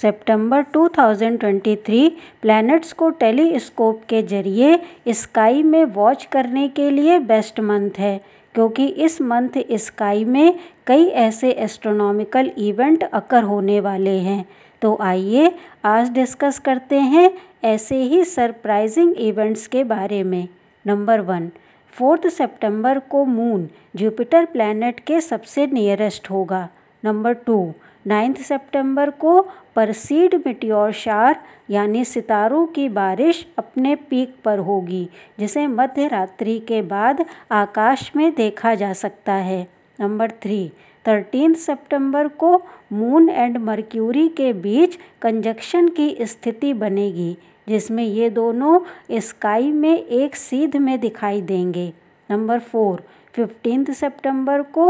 सितंबर 2023 planets को telescope के जरिए स्काई में वॉच करने के लिए बेस्ट मंथ है क्योंकि इस मंथ स्काई में कई ऐसे एस्ट्रोनॉमिकल इवेंट अकर होने वाले हैं तो आइए आज डिस्कस करते हैं ऐसे ही सरप्राइजिंग इवेंट्स के बारे में नंबर वन फोर्थ सितंबर को मून जुपिटर प्लैनेट के सबसे नियरेस्ट होगा नंबर टू नाइन्थ सितंबर को परसीड मिट्योर शार यानी सितारों की बारिश अपने पीक पर होगी जिसे मध्य रात्रि के बाद आकाश में देखा जा सकता है नंबर थ्री थर्टीन सितंबर को मून एंड मर्क्यूरी के बीच कंजक्शन की स्थिति बनेगी जिसमें ये दोनों स्काई में एक सीध में दिखाई देंगे नंबर फोर फिफ्टींथ सितंबर को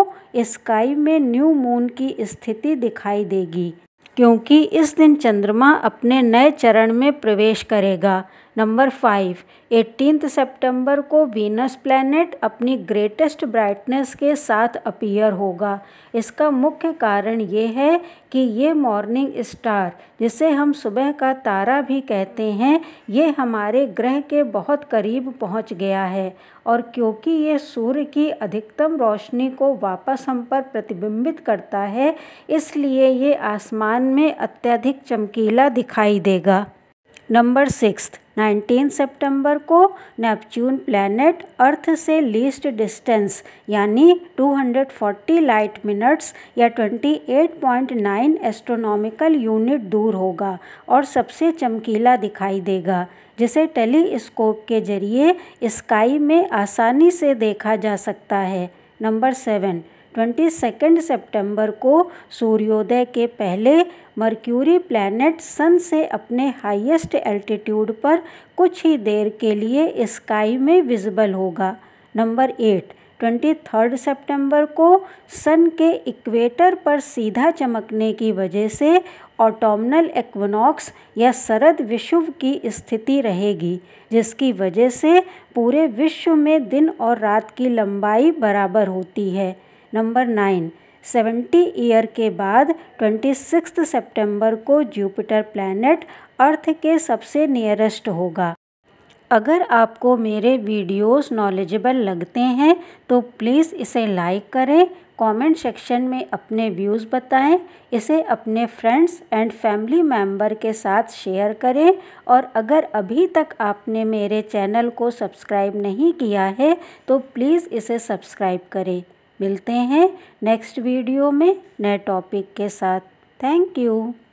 स्काई में न्यू मून की स्थिति दिखाई देगी क्योंकि इस दिन चंद्रमा अपने नए चरण में प्रवेश करेगा नंबर फाइव एटीनथ सितंबर को वीनस प्लैनेट अपनी ग्रेटेस्ट ब्राइटनेस के साथ अपीयर होगा इसका मुख्य कारण ये है कि ये मॉर्निंग स्टार जिसे हम सुबह का तारा भी कहते हैं ये हमारे ग्रह के बहुत करीब पहुंच गया है और क्योंकि ये सूर्य की अधिकतम रोशनी को वापस हम पर प्रतिबिंबित करता है इसलिए ये आसमान में अत्यधिक चमकीला दिखाई देगा नंबर सिक्स 19 सितंबर को नेपच्यून प्लैनेट अर्थ से लीस्ट डिस्टेंस यानी 240 लाइट मिनट्स या 28.9 एस्ट्रोनॉमिकल यूनिट दूर होगा और सबसे चमकीला दिखाई देगा जिसे टेलीस्कोप के जरिए स्काई में आसानी से देखा जा सकता है number seven twenty second September को सूर्योदय के पहले मर्क्यूरी प्लैनेट सन से अपने हाईएस्ट एल्टीट्यूड पर कुछ ही देर के लिए स्काई में विजिबल होगा number eight twenty third September को सन के इक्वेटर पर सीधा चमकने की वजह से ऑटोमनल एक्वनॉक्स या शरद विषुव की स्थिति रहेगी जिसकी वजह से पूरे विश्व में दिन और रात की लंबाई बराबर होती है नंबर नाइन सेवेंटी ईयर के बाद ट्वेंटी सिक्स सेप्टेम्बर को जुपिटर प्लैनेट अर्थ के सबसे नियरेस्ट होगा अगर आपको मेरे वीडियोस नॉलेजेबल लगते हैं तो प्लीज़ इसे लाइक करें कमेंट सेक्शन में अपने व्यूज़ बताएं इसे अपने फ्रेंड्स एंड फैमिली मेम्बर के साथ शेयर करें और अगर अभी तक आपने मेरे चैनल को सब्सक्राइब नहीं किया है तो प्लीज़ इसे सब्सक्राइब करें मिलते हैं नेक्स्ट वीडियो में नए टॉपिक के साथ थैंक यू